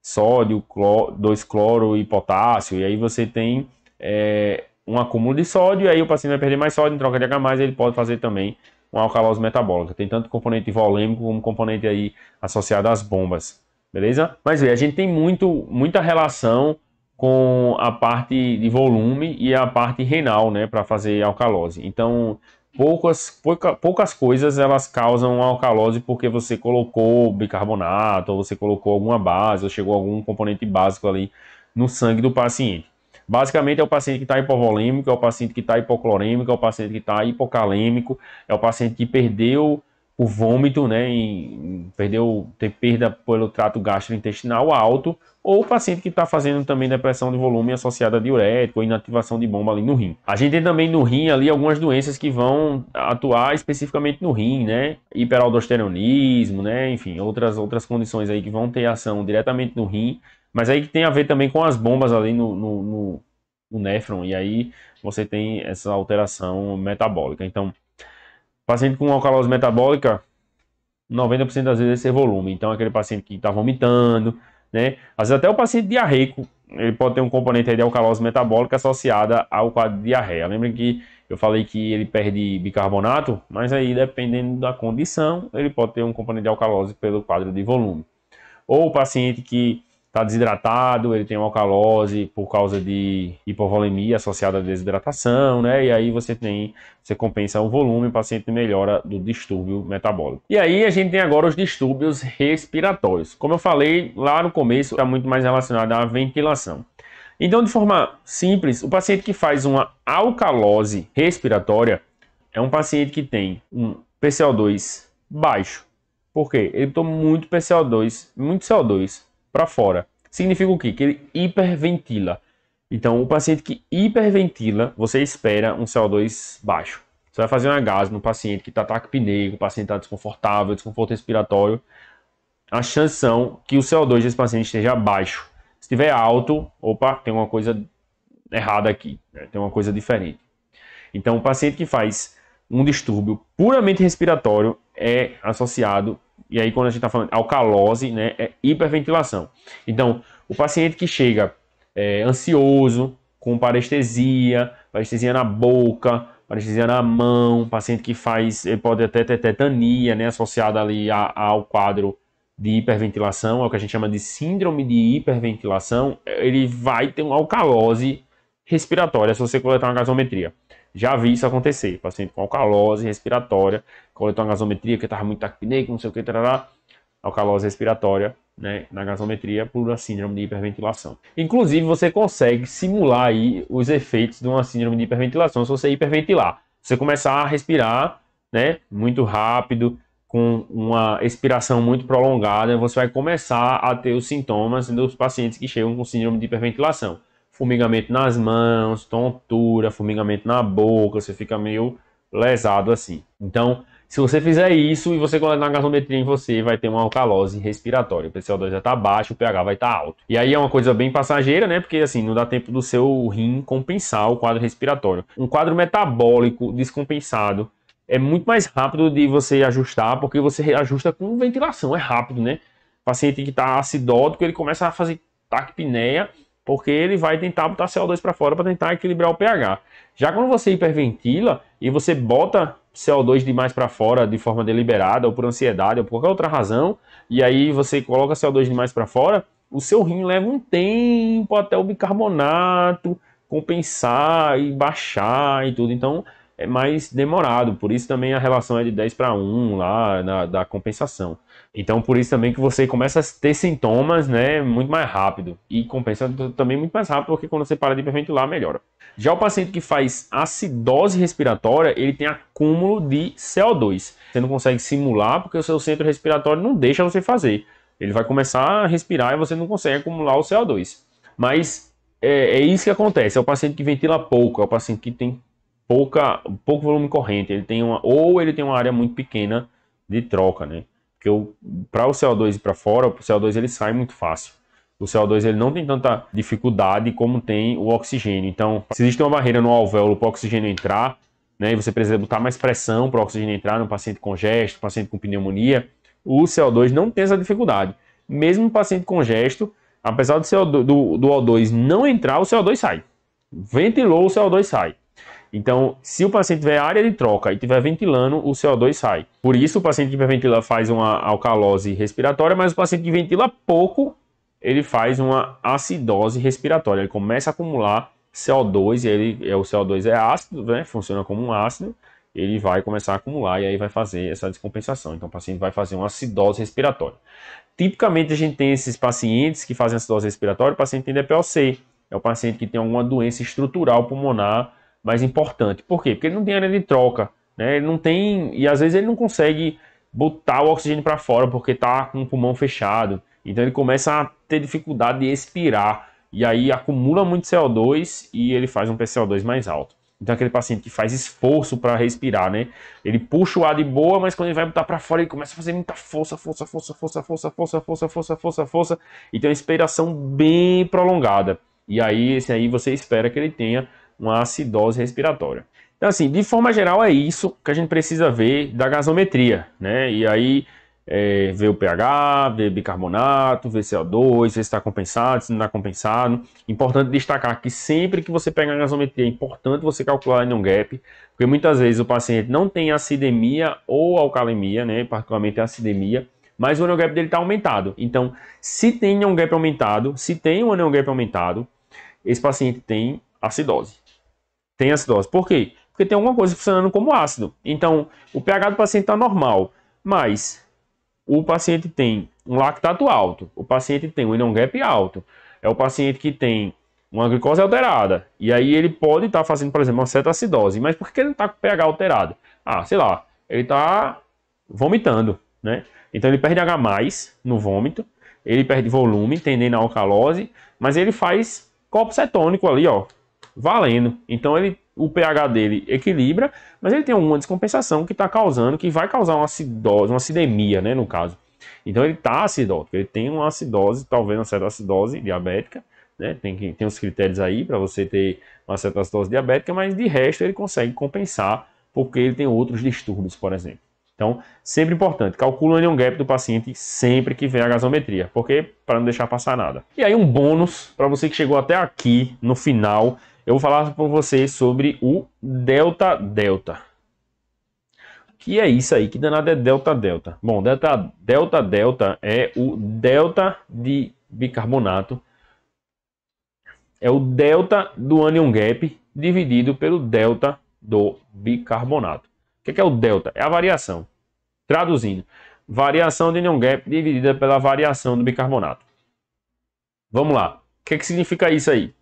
sódio, dois 2 cloro e potássio e aí você tem é, um acúmulo de sódio, e aí o paciente vai perder mais sódio, em troca de H+, ele pode fazer também uma alcalose metabólica. Tem tanto componente volêmico como componente aí associado às bombas, beleza? Mas vê, a gente tem muito, muita relação com a parte de volume e a parte renal, né, para fazer alcalose. Então, poucas, pouca, poucas coisas elas causam alcalose porque você colocou bicarbonato, ou você colocou alguma base, ou chegou algum componente básico ali no sangue do paciente. Basicamente é o paciente que está hipovolêmico, é o paciente que está hipoclorêmico, é o paciente que está hipocalêmico, é o paciente que perdeu o vômito, né, em, perdeu, ter perda pelo trato gastrointestinal alto, ou o paciente que está fazendo também depressão de volume associada a diurético ou inativação de bomba ali no rim. A gente tem também no rim ali algumas doenças que vão atuar especificamente no rim, né, hiperaldosteronismo, né, enfim, outras, outras condições aí que vão ter ação diretamente no rim mas aí tem a ver também com as bombas ali no, no, no, no néfron, e aí você tem essa alteração metabólica. Então, paciente com alcalose metabólica, 90% das vezes é volume. Então, aquele paciente que está vomitando, né? Às vezes até o paciente diarreico, ele pode ter um componente de alcalose metabólica associada ao quadro de diarreia. Lembra que eu falei que ele perde bicarbonato? Mas aí, dependendo da condição, ele pode ter um componente de alcalose pelo quadro de volume. Ou o paciente que está desidratado, ele tem uma alcalose por causa de hipovolemia associada à desidratação, né? E aí você tem, você compensa o volume, o paciente melhora do distúrbio metabólico. E aí a gente tem agora os distúrbios respiratórios. Como eu falei lá no começo, está muito mais relacionado à ventilação. Então, de forma simples, o paciente que faz uma alcalose respiratória é um paciente que tem um PCO2 baixo. Por quê? Ele toma muito PCO2, muito CO2 para fora. Significa o quê? Que ele hiperventila. Então, o paciente que hiperventila, você espera um CO2 baixo. Você vai fazer uma gás no paciente que está taquipneico, o paciente está desconfortável, desconforto respiratório. A chance são que o CO2 desse paciente esteja baixo. Se estiver alto, opa, tem uma coisa errada aqui, né? tem uma coisa diferente. Então, o paciente que faz um distúrbio puramente respiratório é associado e aí, quando a gente está falando alcalose, né, é hiperventilação. Então, o paciente que chega é, ansioso, com parestesia, parestesia na boca, parestesia na mão, paciente que faz, eh, pode até ter tetania, né, associada ali a, ao quadro de hiperventilação, é o que a gente chama de síndrome de hiperventilação, ele vai ter uma alcalose respiratória se você coletar uma gasometria. Já vi isso acontecer. Paciente com alcalose respiratória, coletou uma gasometria que estava muito acneico, não sei o que, tarará, alcalose respiratória, né, na gasometria por uma síndrome de hiperventilação. Inclusive, você consegue simular aí os efeitos de uma síndrome de hiperventilação se você hiperventilar. Você começar a respirar, né, muito rápido, com uma expiração muito prolongada, você vai começar a ter os sintomas dos pacientes que chegam com síndrome de hiperventilação. Formigamento nas mãos, tontura, formigamento na boca, você fica meio lesado assim. Então, se você fizer isso e você coletar na gasometria em você, vai ter uma alcalose respiratória. O PCO2 já está baixo, o pH vai estar tá alto. E aí é uma coisa bem passageira, né? Porque assim, não dá tempo do seu rim compensar o quadro respiratório. Um quadro metabólico descompensado é muito mais rápido de você ajustar, porque você ajusta com ventilação, é rápido, né? O paciente que está acidótico, ele começa a fazer taquipneia porque ele vai tentar botar CO2 para fora para tentar equilibrar o pH. Já quando você hiperventila e você bota CO2 demais para fora de forma deliberada, ou por ansiedade, ou por qualquer outra razão, e aí você coloca CO2 demais para fora, o seu rim leva um tempo até o bicarbonato compensar e baixar e tudo. Então é mais demorado, por isso também a relação é de 10 para 1 lá na, da compensação. Então, por isso também que você começa a ter sintomas, né, muito mais rápido. E compensa também muito mais rápido, porque quando você para de hiperventilar, melhora. Já o paciente que faz acidose respiratória, ele tem acúmulo de CO2. Você não consegue simular, porque o seu centro respiratório não deixa você fazer. Ele vai começar a respirar e você não consegue acumular o CO2. Mas é, é isso que acontece. É o paciente que ventila pouco, é o paciente que tem pouca, pouco volume corrente. Ele tem uma, ou ele tem uma área muito pequena de troca, né? Porque para o CO2 ir para fora, o CO2 ele sai muito fácil. O CO2 ele não tem tanta dificuldade como tem o oxigênio. Então, se existe uma barreira no alvéolo para o oxigênio entrar, né, e você precisa botar mais pressão para o oxigênio entrar no paciente com gesto, paciente com pneumonia, o CO2 não tem essa dificuldade. Mesmo o paciente com gesto, apesar do, CO2, do, do O2 não entrar, o CO2 sai. Ventilou, o CO2 sai. Então, se o paciente tiver área de troca e tiver ventilando, o CO2 sai. Por isso, o paciente que hiperventila faz uma alcalose respiratória, mas o paciente que ventila pouco, ele faz uma acidose respiratória. Ele começa a acumular CO2 e ele, é, o CO2 é ácido, né? Funciona como um ácido. Ele vai começar a acumular e aí vai fazer essa descompensação. Então, o paciente vai fazer uma acidose respiratória. Tipicamente, a gente tem esses pacientes que fazem acidose respiratória, o paciente tem DPOC. É o paciente que tem alguma doença estrutural pulmonar mais importante. Por quê? Porque ele não tem área de troca, né? Ele não tem e às vezes ele não consegue botar o oxigênio para fora porque tá com o pulmão fechado. Então ele começa a ter dificuldade de expirar e aí acumula muito CO2 e ele faz um PCO2 mais alto. Então aquele paciente que faz esforço para respirar, né? Ele puxa o ar de boa, mas quando ele vai botar para fora, ele começa a fazer muita força, força, força, força, força, força, força, força, força, força, e tem uma expiração bem prolongada. E aí esse aí você espera que ele tenha uma acidose respiratória. Então, assim, de forma geral, é isso que a gente precisa ver da gasometria, né? E aí, é, ver o pH, ver bicarbonato, ver CO2, ver se está compensado, se não está compensado. Importante destacar que sempre que você pega a gasometria, é importante você calcular um gap, porque muitas vezes o paciente não tem acidemia ou alcalemia, né? Particularmente a acidemia, mas o anion gap dele está aumentado. Então, se tem um gap aumentado, se tem um anion gap aumentado, esse paciente tem acidose tem acidose. Por quê? Porque tem alguma coisa funcionando como ácido. Então, o pH do paciente está normal, mas o paciente tem um lactato alto, o paciente tem um inon gap alto, é o paciente que tem uma glicose alterada. E aí ele pode estar tá fazendo, por exemplo, uma certa acidose Mas por que ele não está com pH alterado? Ah, sei lá, ele está vomitando, né? Então ele perde H+, no vômito, ele perde volume, tendendo à alcalose, mas ele faz copo cetônico ali, ó, valendo. Então ele, o pH dele equilibra, mas ele tem alguma descompensação que está causando, que vai causar uma acidose, uma acidemia, né, no caso. Então ele está acidótico, ele tem uma acidose, talvez uma certa acidose diabética, né? Tem, que, tem os critérios aí para você ter uma certa acidose diabética, mas de resto ele consegue compensar porque ele tem outros distúrbios, por exemplo. Então, sempre importante, calcula o anion gap do paciente sempre que vem a gasometria, porque para não deixar passar nada. E aí um bônus para você que chegou até aqui no final eu vou falar para vocês sobre o delta delta. Que é isso aí? Que danado é delta delta? Bom, delta delta delta é o delta de bicarbonato. É o delta do anion gap dividido pelo delta do bicarbonato. O é que é, o delta? É a variação. Traduzindo, variação de anion gap dividida pela variação do bicarbonato. Vamos lá. O que, é que significa isso aí?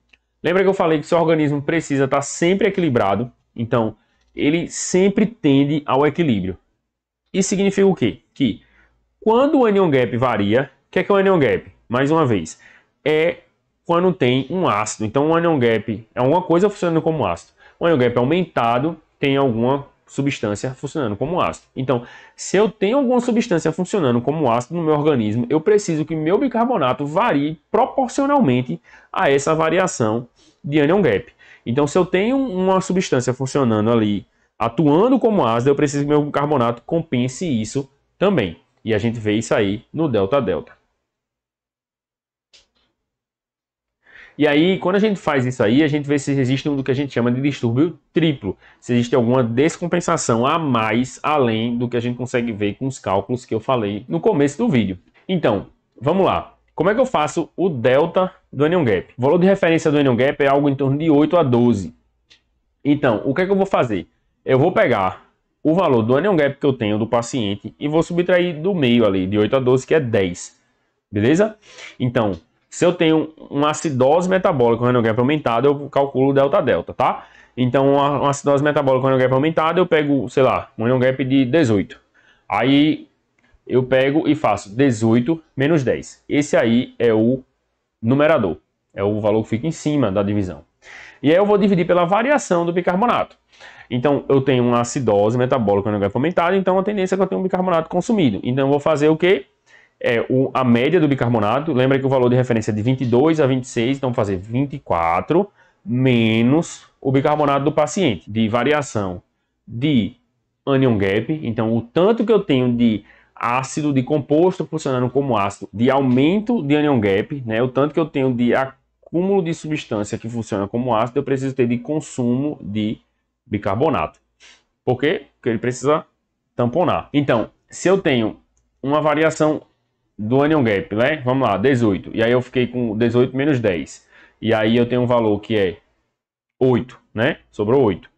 Lembra que eu falei que seu organismo precisa estar tá sempre equilibrado? Então, ele sempre tende ao equilíbrio. Isso significa o quê? Que quando o anion gap varia, o que é, que é o anion gap? Mais uma vez, é quando tem um ácido. Então, o anion gap é alguma coisa funcionando como ácido. O anion gap aumentado tem alguma substância funcionando como ácido. Então, se eu tenho alguma substância funcionando como ácido no meu organismo, eu preciso que meu bicarbonato varie proporcionalmente a essa variação de anion gap. Então, se eu tenho uma substância funcionando ali, atuando como ácido, eu preciso que meu bicarbonato compense isso também. E a gente vê isso aí no delta delta. E aí, quando a gente faz isso aí, a gente vê se existe um do que a gente chama de distúrbio triplo, se existe alguma descompensação a mais além do que a gente consegue ver com os cálculos que eu falei no começo do vídeo. Então, vamos lá. Como é que eu faço o delta do anion gap? O valor de referência do anion gap é algo em torno de 8 a 12. Então, o que é que eu vou fazer? Eu vou pegar o valor do anion gap que eu tenho do paciente e vou subtrair do meio ali, de 8 a 12, que é 10. Beleza? Então, se eu tenho uma acidose metabólica com gap aumentado, eu calculo delta-delta, tá? Então, uma, acidose metabólica com gap aumentado, eu pego, sei lá, um gap de 18. Aí, eu pego e faço 18 menos 10. Esse aí é o numerador. É o valor que fica em cima da divisão. E aí eu vou dividir pela variação do bicarbonato. Então, eu tenho uma acidose metabólica com no gap aumentado, então a tendência é que eu tenha um bicarbonato consumido. Então, eu vou fazer o quê? é o, a média do bicarbonato. Lembra que o valor de referência é de 22 a 26, então fazer 24 menos o bicarbonato do paciente, de variação de anion gap, então o tanto que eu tenho de ácido de composto funcionando como ácido, de aumento de anion gap, né, o tanto que eu tenho de acúmulo de substância que funciona como ácido, eu preciso ter de consumo de bicarbonato. Por quê? Porque ele precisa tamponar. Então, se eu tenho uma variação do anion gap, né? Vamos lá, 18. E aí eu fiquei com 18 menos 10. E aí eu tenho um valor que é 8, né? Sobrou 8.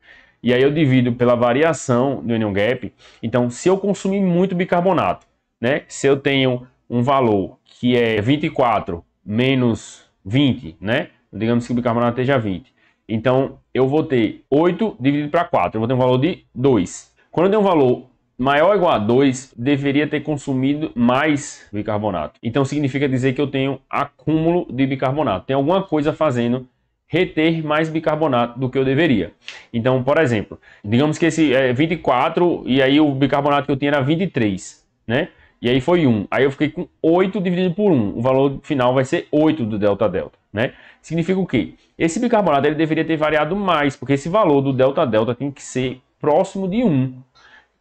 E aí eu divido pela variação do anion gap. Então, se eu consumir muito bicarbonato, né? Se eu tenho um valor que é 24 menos 20, né? Digamos que o bicarbonato esteja 20. Então, eu vou ter 8 dividido para 4. Eu vou ter um valor de 2. Quando eu tenho um valor maior ou igual a 2, deveria ter consumido mais bicarbonato. Então significa dizer que eu tenho acúmulo de bicarbonato. Tem alguma coisa fazendo reter mais bicarbonato do que eu deveria. Então, por exemplo, digamos que esse é 24 e aí o bicarbonato que eu tinha era 23, né? E aí foi 1. Aí eu fiquei com 8 dividido por 1. O valor final vai ser 8 do delta delta, né? Significa o quê? Esse bicarbonato ele deveria ter variado mais, porque esse valor do delta delta tem que ser próximo de 1.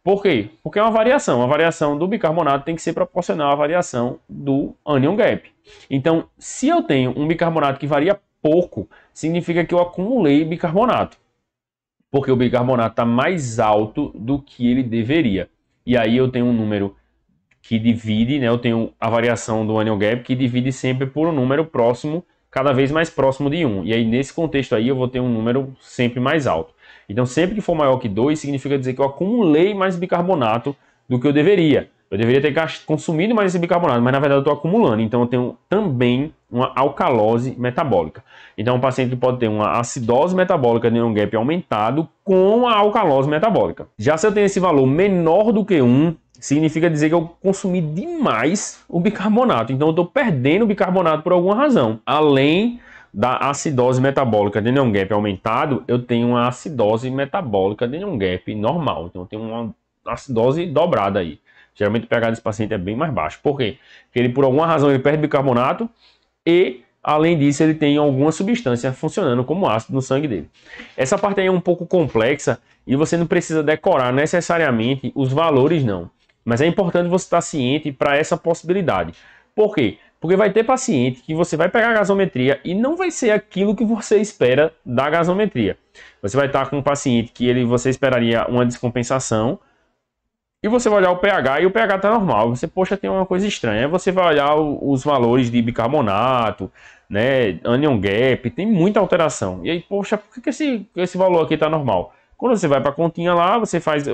Por quê? Porque é uma variação. A variação do bicarbonato tem que ser proporcional à variação do anion gap. Então, se eu tenho um bicarbonato que varia pouco, significa que eu acumulei bicarbonato. Porque o bicarbonato está mais alto do que ele deveria. E aí eu tenho um número que divide, né? Eu tenho a variação do anion gap que divide sempre por um número próximo, cada vez mais próximo de 1. E aí nesse contexto aí eu vou ter um número sempre mais alto. Então, sempre que for maior que 2, significa dizer que eu acumulei mais bicarbonato do que eu deveria. Eu deveria ter consumido mais esse bicarbonato, mas na verdade eu estou acumulando. Então, eu tenho também uma alcalose metabólica. Então, um paciente que pode ter uma acidose metabólica de um gap aumentado com a alcalose metabólica. Já se eu tenho esse valor menor do que 1, um, significa dizer que eu consumi demais o bicarbonato. Então, eu estou perdendo o bicarbonato por alguma razão. Além da acidose metabólica de neon gap aumentado, eu tenho uma acidose metabólica de neon gap normal. Então, eu tenho uma acidose dobrada aí. Geralmente o pH desse paciente é bem mais baixo. Por quê? Porque ele, por alguma razão, ele perde bicarbonato e, além disso, ele tem alguma substância funcionando como ácido no sangue dele. Essa parte aí é um pouco complexa e você não precisa decorar necessariamente os valores, não. Mas é importante você estar ciente para essa possibilidade. Por quê? Porque vai ter paciente que você vai pegar a gasometria e não vai ser aquilo que você espera da gasometria. Você vai estar com um paciente que ele você esperaria uma descompensação e você vai olhar o pH e o pH está normal. Você, poxa, tem uma coisa estranha. você vai olhar o, os valores de bicarbonato, né, anion gap, tem muita alteração. E aí, poxa, por que, que esse, esse valor aqui está normal? Quando você vai para a continha lá, você faz,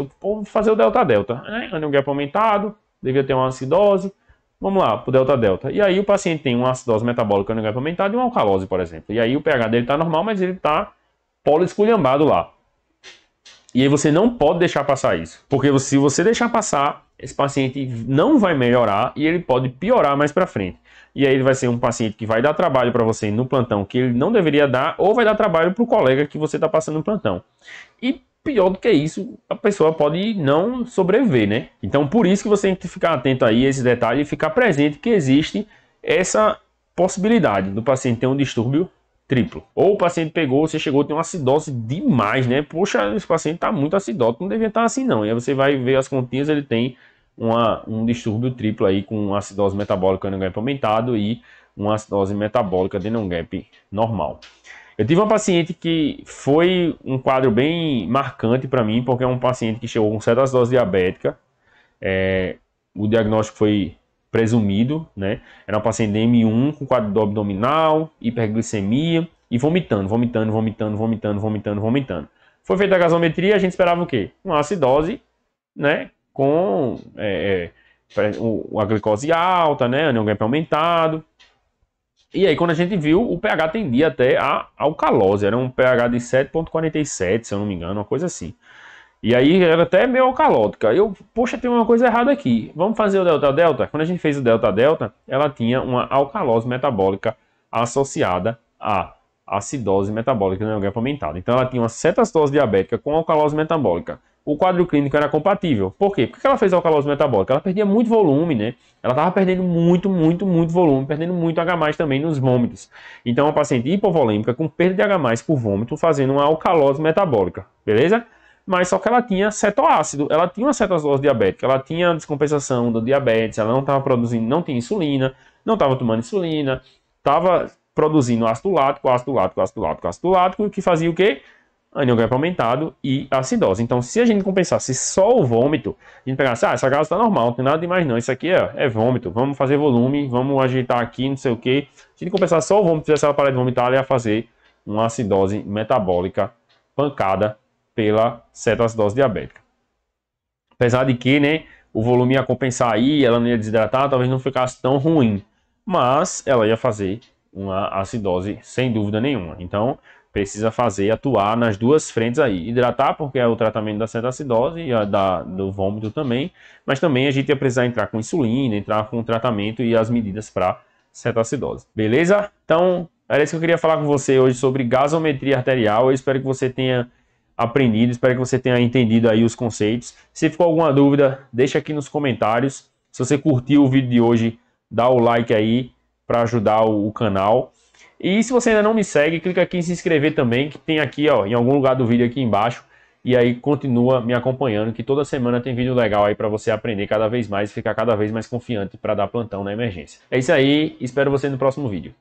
fazer o delta delta, né? anion gap aumentado, devia ter uma acidose Vamos lá, o delta-delta. E aí o paciente tem uma acidose metabólica orgânica aumentada e uma alcalose, por exemplo. E aí o pH dele está normal, mas ele está poliesculhambado lá. E aí você não pode deixar passar isso. Porque se você deixar passar, esse paciente não vai melhorar e ele pode piorar mais para frente. E aí ele vai ser um paciente que vai dar trabalho para você no plantão que ele não deveria dar, ou vai dar trabalho para o colega que você está passando no plantão. E pior do que isso, a pessoa pode não sobreviver, né? Então, por isso que você tem que ficar atento aí a esse detalhe e ficar presente que existe essa possibilidade do paciente ter um distúrbio triplo. Ou o paciente pegou, você chegou, a ter uma acidose demais, né? Poxa, esse paciente tá muito acidote, não devia estar tá assim não. E aí você vai ver as continhas, ele tem uma, um distúrbio triplo aí com acidose metabólica no gap aumentado e uma acidose metabólica de não gap normal. Eu tive uma paciente que foi um quadro bem marcante para mim, porque é um paciente que chegou com cetacose diabética. É, o diagnóstico foi presumido, né? Era um paciente M1 com quadro do abdominal, hiperglicemia e vomitando, vomitando, vomitando, vomitando, vomitando, vomitando. Foi feita a gasometria, a gente esperava o quê? Uma acidose, né? Com é, é a glicose alta, né? Anel aumentado. E aí, quando a gente viu, o pH tendia até a alcalose, era um pH de 7,47, se eu não me engano, uma coisa assim. E aí era até meio alcalótica. Eu, poxa, tem uma coisa errada aqui. Vamos fazer o delta delta? Quando a gente fez o delta delta, ela tinha uma alcalose metabólica associada a acidose metabólica no né, aumentada. Então ela tinha uma cetastose diabética com alcalose metabólica o quadro clínico era compatível. Por quê? Porque ela fez alcalose metabólica? Ela perdia muito volume, né? Ela estava perdendo muito, muito, muito volume, perdendo muito H+, também nos vômitos. Então, uma paciente hipovolêmica com perda de H+, por vômito, fazendo uma alcalose metabólica, beleza? Mas só que ela tinha cetoácido, ela tinha uma cetoacidose diabética, ela tinha descompensação do diabetes, ela não estava produzindo, não tinha insulina, não estava tomando insulina, estava produzindo ácido lático, ácido lático, ácido lático, ácido lático, que fazia o quê? anion aumentado e acidose. Então, se a gente compensasse só o vômito, a gente pegasse, ah, essa gás está normal, não tem nada demais não, isso aqui é, é vômito, vamos fazer volume, vamos ajeitar aqui, não sei o que. Se a gente compensasse só o vômito, fizesse ela parar de vomitar, ela ia fazer uma acidose metabólica pancada pela cetoacidose diabética. Apesar de que, né, o volume ia compensar aí, ela não ia desidratar, talvez não ficasse tão ruim, mas ela ia fazer uma acidose sem dúvida nenhuma. Então, precisa fazer, atuar nas duas frentes aí. Hidratar, porque é o tratamento da cetacidose e da, do vômito também, mas também a gente ia precisar entrar com insulina, entrar com tratamento e as medidas para cetacidose. Beleza? Então, era isso que eu queria falar com você hoje sobre gasometria arterial. Eu espero que você tenha aprendido, espero que você tenha entendido aí os conceitos. Se ficou alguma dúvida, deixa aqui nos comentários. Se você curtiu o vídeo de hoje, dá o like aí para ajudar o canal. E se você ainda não me segue, clica aqui em se inscrever também, que tem aqui ó, em algum lugar do vídeo aqui embaixo. E aí continua me acompanhando, que toda semana tem vídeo legal aí para você aprender cada vez mais e ficar cada vez mais confiante para dar plantão na emergência. É isso aí, espero você no próximo vídeo.